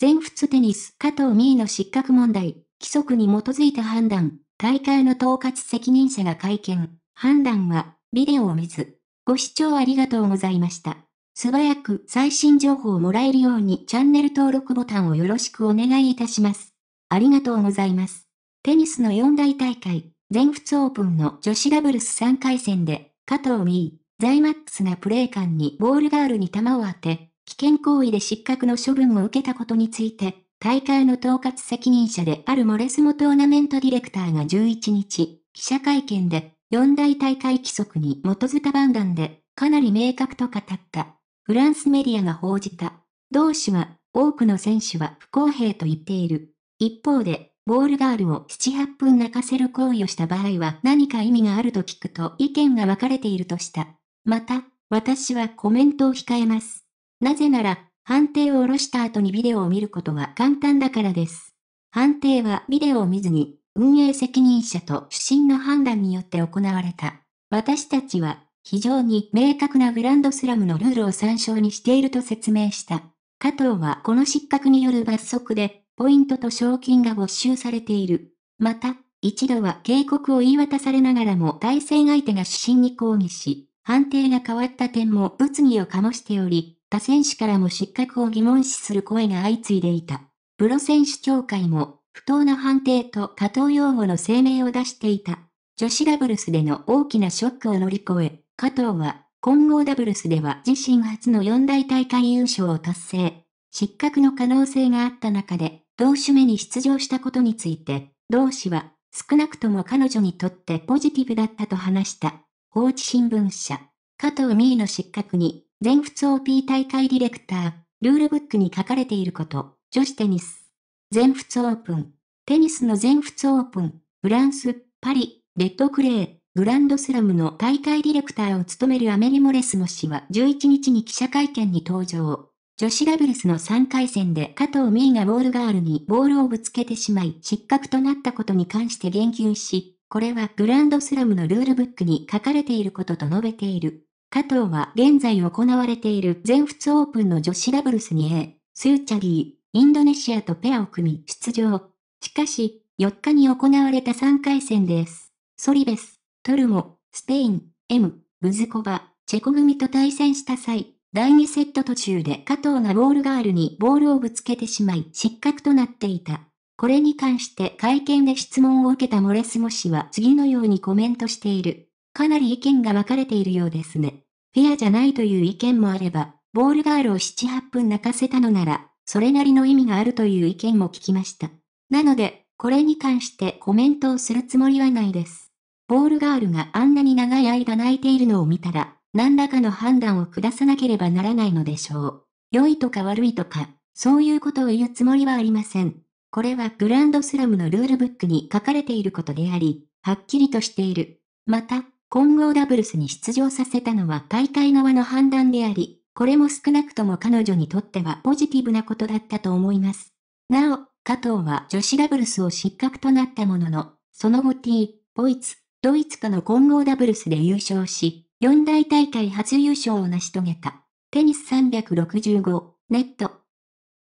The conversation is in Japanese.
全仏テニス加藤美衣の失格問題、規則に基づいた判断、大会の統括責任者が会見、判断は、ビデオを見ず。ご視聴ありがとうございました。素早く最新情報をもらえるようにチャンネル登録ボタンをよろしくお願いいたします。ありがとうございます。テニスの四大大会、全仏オープンの女子ダブルス3回戦で、加藤美衣、ザイマックスがプレー間にボールガールに球を当て、危険行為で失格の処分を受けたことについて、大会の統括責任者であるモレスモトーナメントディレクターが11日、記者会見で、四大大会規則に基づか判断で、かなり明確と語った。フランスメディアが報じた。同氏は、多くの選手は不公平と言っている。一方で、ボールガールを7、8分泣かせる行為をした場合は何か意味があると聞くと意見が分かれているとした。また、私はコメントを控えます。なぜなら、判定を下ろした後にビデオを見ることは簡単だからです。判定はビデオを見ずに、運営責任者と主審の判断によって行われた。私たちは、非常に明確なグランドスラムのルールを参照にしていると説明した。加藤はこの失格による罰則で、ポイントと賞金が没収されている。また、一度は警告を言い渡されながらも対戦相手が主審に抗議し、判定が変わった点も物議を醸しており、他選手からも失格を疑問視する声が相次いでいた。プロ選手協会も、不当な判定と加藤擁護の声明を出していた。女子ダブルスでの大きなショックを乗り越え、加藤は、混合ダブルスでは自身初の四大大会優勝を達成。失格の可能性があった中で、同種目に出場したことについて、同氏は、少なくとも彼女にとってポジティブだったと話した。放置新聞社、加藤美衣の失格に、全仏 OP 大会ディレクター、ルールブックに書かれていること、女子テニス。全仏オープン。テニスの全仏オープン、フランス、パリ、レッドクレー、グランドスラムの大会ディレクターを務めるアメリ・モレスモ氏は11日に記者会見に登場。女子ダブルスの3回戦で加藤美衣がボールガールにボールをぶつけてしまい失格となったことに関して言及し、これはグランドスラムのルールブックに書かれていることと述べている。加藤は現在行われている全仏オープンの女子ダブルスに A、スーチャリー、インドネシアとペアを組み出場。しかし、4日に行われた3回戦です。ソリベス、トルモ、スペイン、M、ブズコバ、チェコ組と対戦した際、第2セット途中で加藤がボールガールにボールをぶつけてしまい失格となっていた。これに関して会見で質問を受けたモレスモ氏は次のようにコメントしている。かなり意見が分かれているようですね。フェアじゃないという意見もあれば、ボールガールを7、8分泣かせたのなら、それなりの意味があるという意見も聞きました。なので、これに関してコメントをするつもりはないです。ボールガールがあんなに長い間泣いているのを見たら、何らかの判断を下さなければならないのでしょう。良いとか悪いとか、そういうことを言うつもりはありません。これはグランドスラムのルールブックに書かれていることであり、はっきりとしている。また、混合ダブルスに出場させたのは大会側の判断であり、これも少なくとも彼女にとってはポジティブなことだったと思います。なお、加藤は女子ダブルスを失格となったものの、その後 T、ポイツ、ドイツとの混合ダブルスで優勝し、四大大会初優勝を成し遂げた。テニス365、ネット。